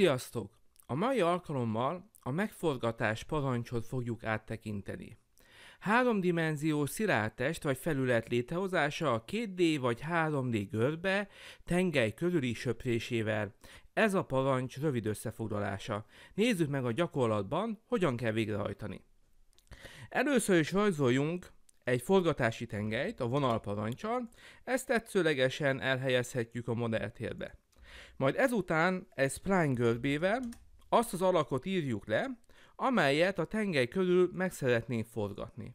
Sziasztok! A mai alkalommal a megforgatás parancsot fogjuk áttekinteni. Háromdimenziós szilárdtest vagy felület létrehozása a 2D vagy 3D görbe tengely körüli söprésével. Ez a parancs rövid összefoglalása. Nézzük meg a gyakorlatban, hogyan kell végrehajtani. Először is rajzoljunk egy forgatási tengelyt a vonalparancsal, ezt tetszőlegesen elhelyezhetjük a modelltérbe. Majd ezután egy spline görbével azt az alakot írjuk le, amelyet a tengely körül meg szeretnénk forgatni.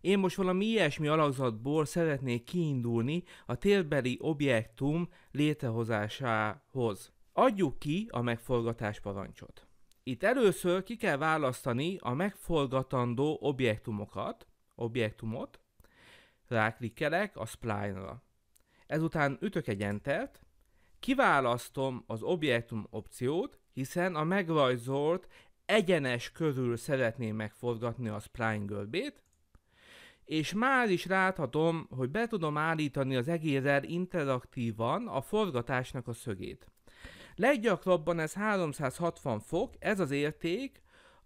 Én most valami ilyesmi alakzatból szeretnék kiindulni a térbeli objektum létrehozásához. Adjuk ki a megforgatás parancsot. Itt először ki kell választani a megforgatandó objektumokat, objektumot, ráklikkelek a spline-ra ezután ütök egy entert, kiválasztom az objektum opciót, hiszen a megrajzolt egyenes körül szeretném megforgatni a spline görbét, és már is láthatom, hogy be tudom állítani az egérrel interaktívan a forgatásnak a szögét. Leggyakrabban ez 360 fok, ez az érték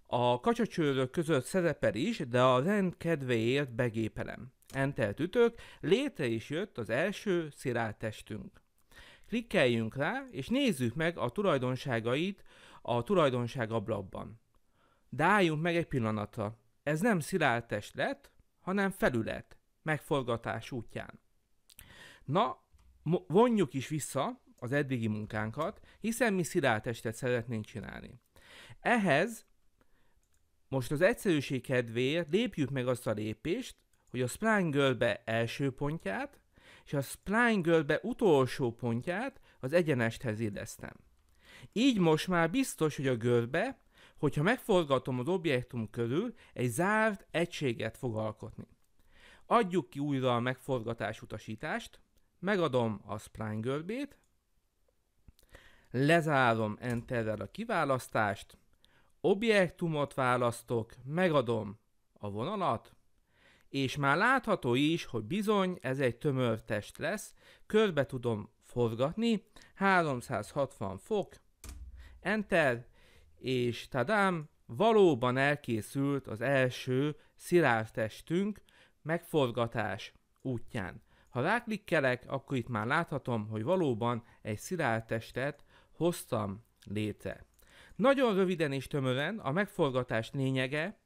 a kacsacsőrök között szerepel is, de a rend kedvéért begépelem. Entelt ütök, létre is jött az első szirátestünk. Klikkeljünk rá, és nézzük meg a tulajdonságait a tulajdonság ablakban. De álljunk meg egy pillanatra. Ez nem szilárdtest lett, hanem felület, megforgatás útján. Na, vonjuk is vissza az eddigi munkánkat, hiszen mi sziráltestet szeretnénk csinálni. Ehhez most az egyszerűség kedvéért lépjük meg azt a lépést, hogy a Spline Girl-be első pontját, és a Spline Girl-be utolsó pontját az egyenesthez illesztem. Így most már biztos, hogy a görbe, hogyha megforgatom az objektum körül, egy zárt egységet fog alkotni. Adjuk ki újra a megforgatás utasítást, megadom a spline görbét, lezárom enterrel a kiválasztást, objektumot választok, megadom a vonalat, és már látható is, hogy bizony ez egy tömör test lesz, körbe tudom forgatni, 360 fok, enter, és tadám, valóban elkészült az első szilárd testünk megforgatás útján. Ha ráklikkelek, akkor itt már láthatom, hogy valóban egy szilárd testet hoztam létre. Nagyon röviden és tömören a megforgatás lényege,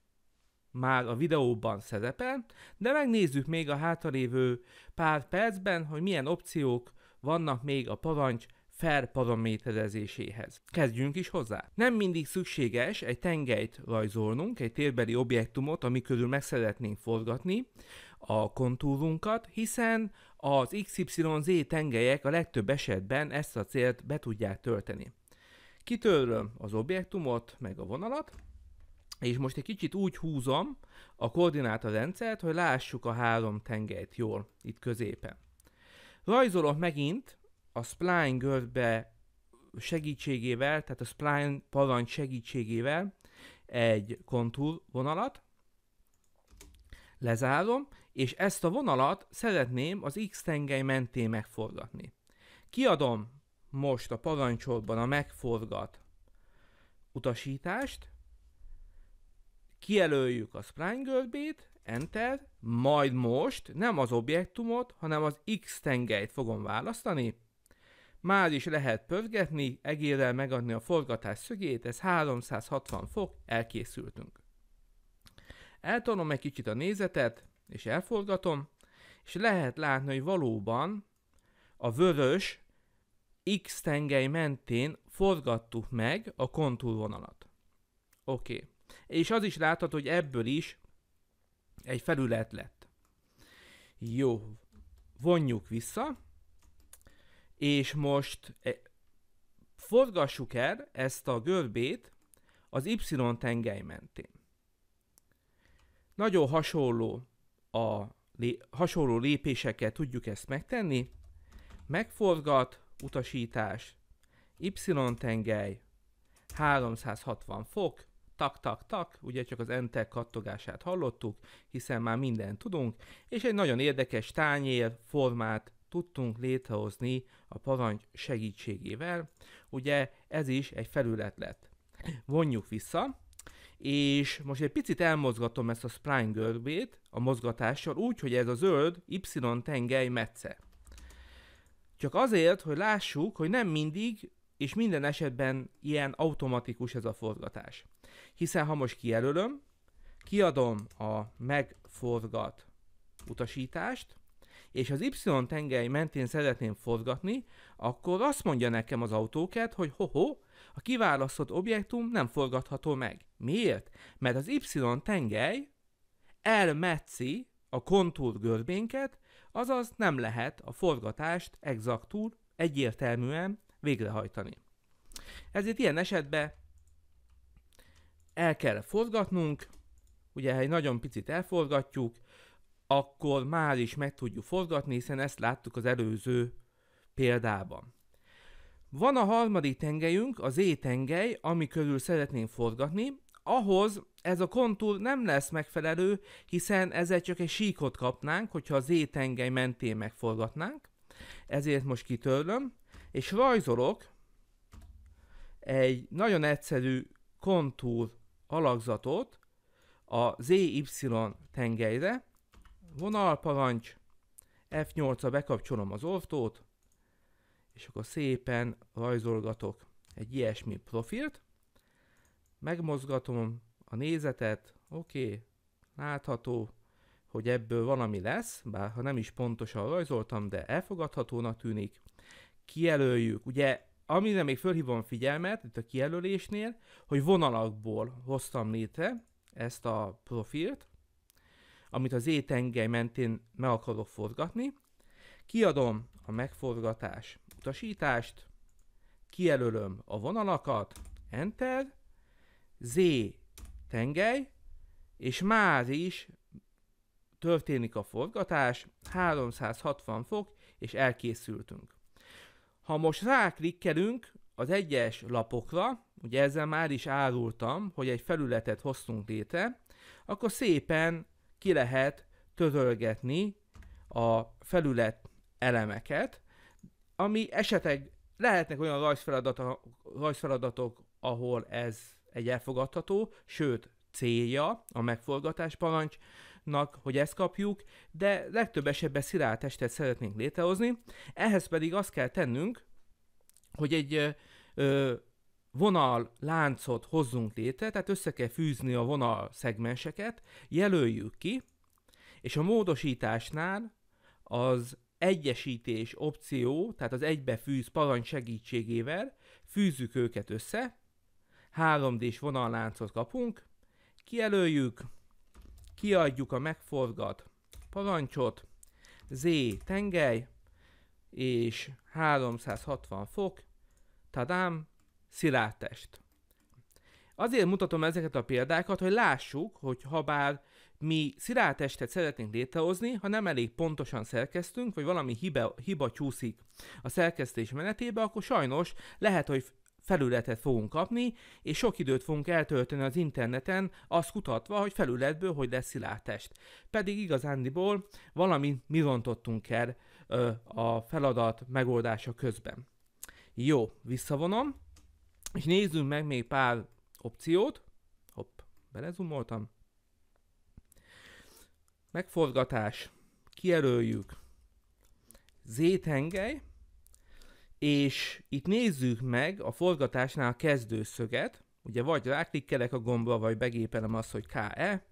már a videóban szerepel, de megnézzük még a hátralévő pár percben, hogy milyen opciók vannak még a parancs felparaméterezéséhez. paraméterezéséhez. Kezdjünk is hozzá. Nem mindig szükséges egy tengelyt rajzolnunk, egy térbeli objektumot, ami körül meg szeretnénk forgatni a kontúrunkat, hiszen az XYZ tengelyek a legtöbb esetben ezt a célt be tudják tölteni. Kitörlöm az objektumot, meg a vonalat, és most egy kicsit úgy húzom a koordináta rendszert, hogy lássuk a három tengelyt jól itt középen. Rajzolok megint a spline görbe segítségével, tehát a spline parancs segítségével egy kontúr vonalat lezárom, és ezt a vonalat szeretném az X tengely mentén megforgatni. Kiadom most a parancsolban a megforgat utasítást, kijelöljük a spline görbét, enter, majd most nem az objektumot, hanem az x tengelyt fogom választani, már is lehet pörgetni, egérrel megadni a forgatás szögét, ez 360 fok, elkészültünk. Eltonom egy kicsit a nézetet, és elforgatom, és lehet látni, hogy valóban a vörös X tengely mentén forgattuk meg a kontúrvonalat. Oké. Okay és az is látható, hogy ebből is egy felület lett. Jó, vonjuk vissza, és most e, forgassuk el ezt a görbét az Y tengely mentén. Nagyon hasonló, a, hasonló lépéseket tudjuk ezt megtenni. Megforgat, utasítás, Y tengely, 360 fok, tak, tak, tak, ugye csak az enter kattogását hallottuk, hiszen már mindent tudunk, és egy nagyon érdekes tányér formát tudtunk létrehozni a parancs segítségével. Ugye ez is egy felület lett. Vonjuk vissza, és most egy picit elmozgatom ezt a spline görbét a mozgatással úgy, hogy ez a zöld Y tengely metsze. Csak azért, hogy lássuk, hogy nem mindig és minden esetben ilyen automatikus ez a forgatás. Hiszen ha most kijelölöm, kiadom a megforgat utasítást, és az Y tengely mentén szeretném forgatni, akkor azt mondja nekem az autókert, hogy hoho, a kiválasztott objektum nem forgatható meg. Miért? Mert az Y tengely elmetszi a kontúr görbénket, azaz nem lehet a forgatást exaktul, egyértelműen végrehajtani. Ezért ilyen esetben el kell forgatnunk, ugye ha egy nagyon picit elforgatjuk, akkor már is meg tudjuk forgatni, hiszen ezt láttuk az előző példában. Van a harmadik tengelyünk, az Z-tengely, ami körül szeretnénk forgatni, ahhoz ez a kontúr nem lesz megfelelő, hiszen ezzel csak egy síkot kapnánk, hogyha az Z-tengely mentén megforgatnánk. Ezért most kitörlöm, és rajzolok egy nagyon egyszerű kontúr alakzatot a ZY tengelyre, vonalparancs, f 8 a bekapcsolom az ortót, és akkor szépen rajzolgatok egy ilyesmi profilt, megmozgatom a nézetet, oké, okay, látható, hogy ebből valami lesz, bár ha nem is pontosan rajzoltam, de elfogadhatónak tűnik kijelöljük. Ugye, amire még fölhívom a figyelmet itt a kijelölésnél, hogy vonalakból hoztam létre ezt a profilt, amit az étengely mentén meg akarok forgatni. Kiadom a megforgatás utasítást, kijelölöm a vonalakat, Enter, Z tengely, és már is történik a forgatás, 360 fok, és elkészültünk. Ha most ráklikkelünk az egyes lapokra, ugye ezzel már is árultam, hogy egy felületet hoztunk létre, akkor szépen ki lehet törölgetni a felület elemeket, ami esetleg lehetnek olyan rajzfeladatok, rajzfeladatok ahol ez egy elfogadható, sőt célja a megforgatás parancs, nak, hogy ezt kapjuk, de legtöbb esetben szilárd testet szeretnénk létrehozni. Ehhez pedig azt kell tennünk, hogy egy ö, vonal láncot hozzunk létre, tehát össze kell fűzni a vonal szegmenseket, jelöljük ki, és a módosításnál az egyesítés opció, tehát az egybefűz parancs segítségével fűzzük őket össze, 3D-s vonalláncot kapunk, kijelöljük, kiadjuk a megforgat parancsot, Z tengely, és 360 fok, tadám, szilárd Azért mutatom ezeket a példákat, hogy lássuk, hogy ha bár mi szilártestet szeretnénk létrehozni, ha nem elég pontosan szerkeztünk, vagy valami hiba, hiba csúszik a szerkesztés menetébe, akkor sajnos lehet, hogy felületet fogunk kapni, és sok időt fogunk eltölteni az interneten, azt kutatva, hogy felületből hogy lesz szilárdtest. Pedig igazándiból valami mi rontottunk el ö, a feladat megoldása közben. Jó, visszavonom, és nézzünk meg még pár opciót. Hopp, belezumoltam. Megforgatás, kijelöljük, Z-tengely, és itt nézzük meg a forgatásnál a kezdőszöget, ugye vagy ráklikkelek a gombra, vagy begépelem azt, hogy KE,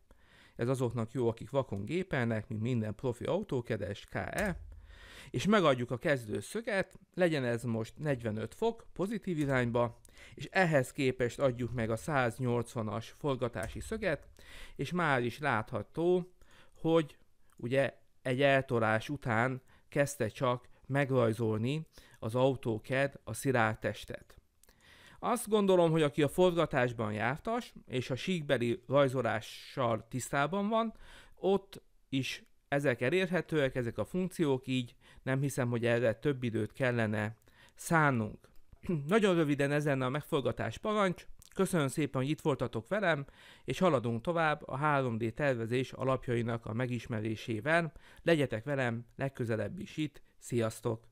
ez azoknak jó, akik vakon gépelnek, mint minden profi autókedes KE, és megadjuk a kezdőszöget, legyen ez most 45 fok pozitív irányba, és ehhez képest adjuk meg a 180-as forgatási szöget, és már is látható, hogy ugye egy eltolás után kezdte csak megrajzolni az autóked a szirált testet. Azt gondolom, hogy aki a forgatásban jártas, és a síkbeli rajzolással tisztában van, ott is ezek elérhetőek, ezek a funkciók, így nem hiszem, hogy erre több időt kellene szánnunk. Nagyon röviden ez a megforgatás parancs. Köszönöm szépen, hogy itt voltatok velem, és haladunk tovább a 3D tervezés alapjainak a megismerésével. Legyetek velem legközelebb is itt, Sziasztok!